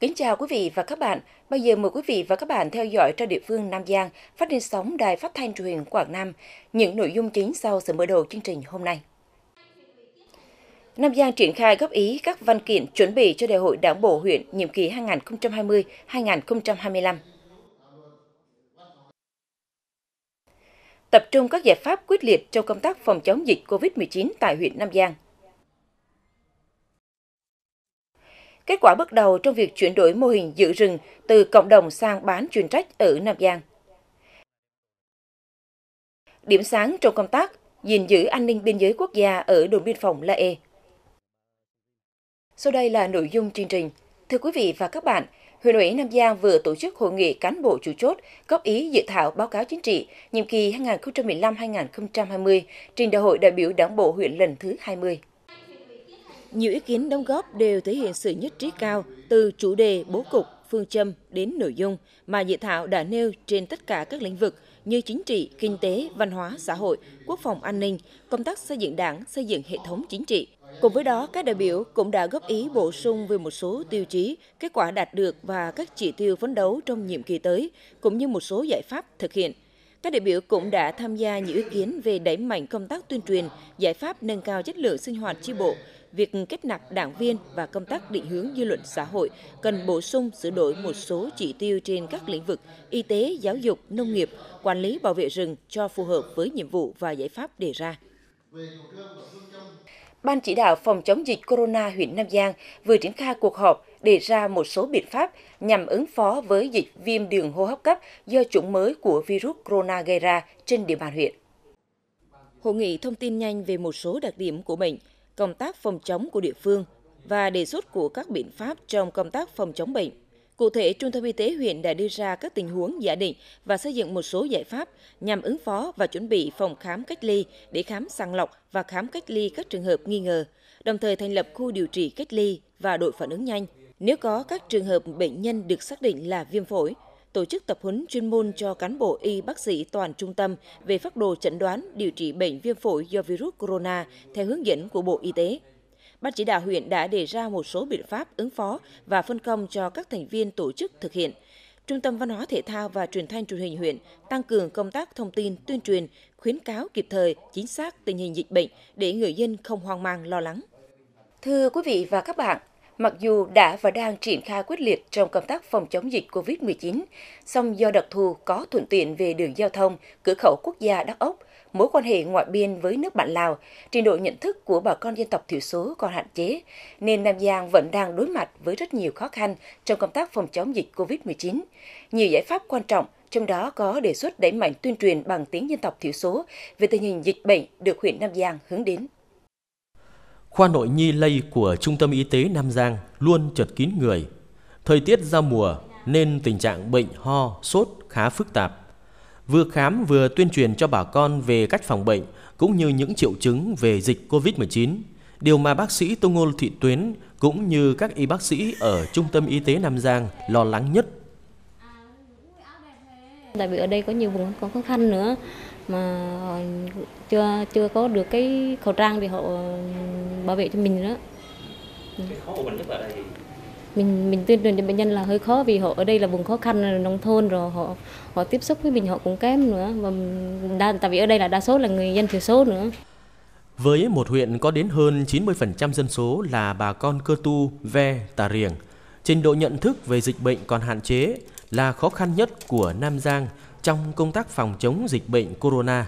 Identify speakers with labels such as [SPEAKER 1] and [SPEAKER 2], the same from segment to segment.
[SPEAKER 1] Kính chào quý vị và các bạn. Bây giờ mời quý vị và các bạn theo dõi ra địa phương Nam Giang, phát trên sóng Đài Phát thanh Truyền hình Quảng Nam, những nội dung chính sau sự mở đầu chương trình hôm nay. Nam Giang triển khai góp ý các văn kiện chuẩn bị cho đại hội Đảng bộ huyện nhiệm kỳ 2020-2025. Tập trung các giải pháp quyết liệt trong công tác phòng chống dịch COVID-19 tại huyện Nam Giang – kết quả bước đầu trong việc chuyển đổi mô hình giữ rừng từ cộng đồng sang bán chuyên trách ở Nam Giang. Điểm sáng trong công tác gìn giữ an ninh biên giới quốc gia ở đồn biên phòng La E. Sau đây là nội dung chương trình. Thưa quý vị và các bạn, huyện ủy Nam Giang vừa tổ chức hội nghị cán bộ chủ chốt góp ý dự thảo báo cáo chính trị nhiệm kỳ 2015-2020 trình đại hội đại biểu Đảng bộ huyện lần thứ 20. Nhiều ý kiến đóng góp đều thể hiện sự nhất trí cao từ chủ đề bố cục, phương châm đến nội dung mà dự thảo đã nêu trên tất cả các lĩnh vực như chính trị, kinh tế, văn hóa, xã hội, quốc phòng an ninh, công tác xây dựng đảng, xây dựng hệ thống chính trị. Cùng với đó, các đại biểu cũng đã góp ý bổ sung về một số tiêu chí, kết quả đạt được và các chỉ tiêu phấn đấu trong nhiệm kỳ tới, cũng như một số giải pháp thực hiện. Các đại biểu cũng đã tham gia nhiều ý kiến về đẩy mạnh công tác tuyên truyền, giải pháp nâng cao chất lượng sinh hoạt chi bộ, việc kết nạp đảng viên và công tác định hướng dư luận xã hội cần bổ sung sửa đổi một số chỉ tiêu trên các lĩnh vực y tế, giáo dục, nông nghiệp, quản lý bảo vệ rừng cho phù hợp với nhiệm vụ và giải pháp đề ra. Ban chỉ đạo phòng chống dịch corona huyện Nam Giang vừa triển khai cuộc họp đề ra một số biện pháp nhằm ứng phó với dịch viêm đường hô hấp cấp do chủng mới của virus corona gây ra trên địa bàn huyện. Hội nghị thông tin nhanh về một số đặc điểm của bệnh, công tác phòng chống của địa phương và đề xuất của các biện pháp trong công tác phòng chống bệnh. Cụ thể, Trung tâm Y tế huyện đã đưa ra các tình huống giả định và xây dựng một số giải pháp nhằm ứng phó và chuẩn bị phòng khám cách ly để khám sàng lọc và khám cách ly các trường hợp nghi ngờ, đồng thời thành lập khu điều trị cách ly và đội phản ứng nhanh nếu có các trường hợp bệnh nhân được xác định là viêm phổi tổ chức tập huấn chuyên môn cho cán bộ y bác sĩ toàn trung tâm về phác đồ chẩn đoán điều trị bệnh viêm phổi do virus corona theo hướng dẫn của Bộ Y tế. Ban chỉ đạo huyện đã đề ra một số biện pháp ứng phó và phân công cho các thành viên tổ chức thực hiện. Trung tâm Văn hóa Thể thao và Truyền thanh Truyền hình huyện tăng cường công tác thông tin, tuyên truyền, khuyến cáo kịp thời, chính xác tình hình dịch bệnh để người dân không hoang mang lo lắng. Thưa quý vị và các bạn, Mặc dù đã và đang triển khai quyết liệt trong công tác phòng chống dịch COVID-19, song do đặc thù có thuận tiện về đường giao thông, cửa khẩu quốc gia Đắk Ốc, mối quan hệ ngoại biên với nước bạn Lào, trình độ nhận thức của bà con dân tộc thiểu số còn hạn chế, nên Nam Giang vẫn đang đối mặt với rất nhiều khó khăn trong công tác phòng chống dịch COVID-19. Nhiều giải pháp quan trọng trong đó có đề xuất đẩy mạnh tuyên truyền bằng tiếng dân tộc thiểu số về tình hình dịch bệnh được huyện Nam Giang hướng đến.
[SPEAKER 2] Khoa nội nhi lây của Trung tâm Y tế Nam Giang luôn chật kín người. Thời tiết giao mùa nên tình trạng bệnh ho, sốt khá phức tạp. Vừa khám vừa tuyên truyền cho bà con về cách phòng bệnh cũng như những triệu chứng về dịch COVID-19, điều mà bác sĩ Tô Ngô Thị Tuyến cũng như các y bác sĩ ở Trung tâm Y tế Nam Giang lo lắng nhất
[SPEAKER 1] Tại vì ở đây có nhiều vùng còn khó khăn nữa mà chưa chưa có được cái khẩu trang để họ bảo vệ cho mình nữa.
[SPEAKER 2] Cái khó của mình nhất là đây
[SPEAKER 1] mình mình tuyên truyền cho bệnh nhân là hơi khó vì họ ở đây là vùng khó khăn nông thôn rồi họ họ tiếp xúc với mình họ cũng kém nữa và đa, tại vì ở đây là đa số là người dân thiểu số nữa.
[SPEAKER 2] Với một huyện có đến hơn 90% dân số là bà con cơ tu, ve, tà riềng, trình độ nhận thức về dịch bệnh còn hạn chế là khó khăn nhất của Nam Giang trong công tác phòng chống dịch bệnh corona.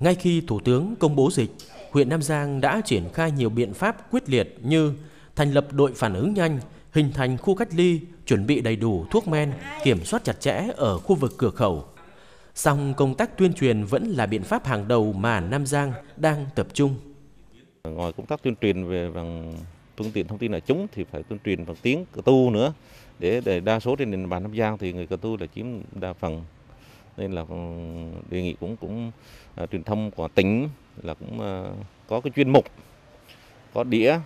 [SPEAKER 2] Ngay khi Thủ tướng công bố dịch, huyện Nam Giang đã triển khai nhiều biện pháp quyết liệt như thành lập đội phản ứng nhanh, hình thành khu cách ly, chuẩn bị đầy đủ thuốc men, kiểm soát chặt chẽ ở khu vực cửa khẩu. Song công tác tuyên truyền vẫn là biện pháp hàng đầu mà Nam Giang đang tập trung. Ngoài công tác tuyên truyền về bằng phương tiện thông tin là chúng thì phải tuyên truyền bằng tiếng cơ tu nữa để, để đa số trên địa bàn Nam Giang thì người cơ tu là chiếm đa phần nên là ừ, đề nghị cũng cũng à, truyền thông của tỉnh là cũng à, có cái chuyên mục có đĩa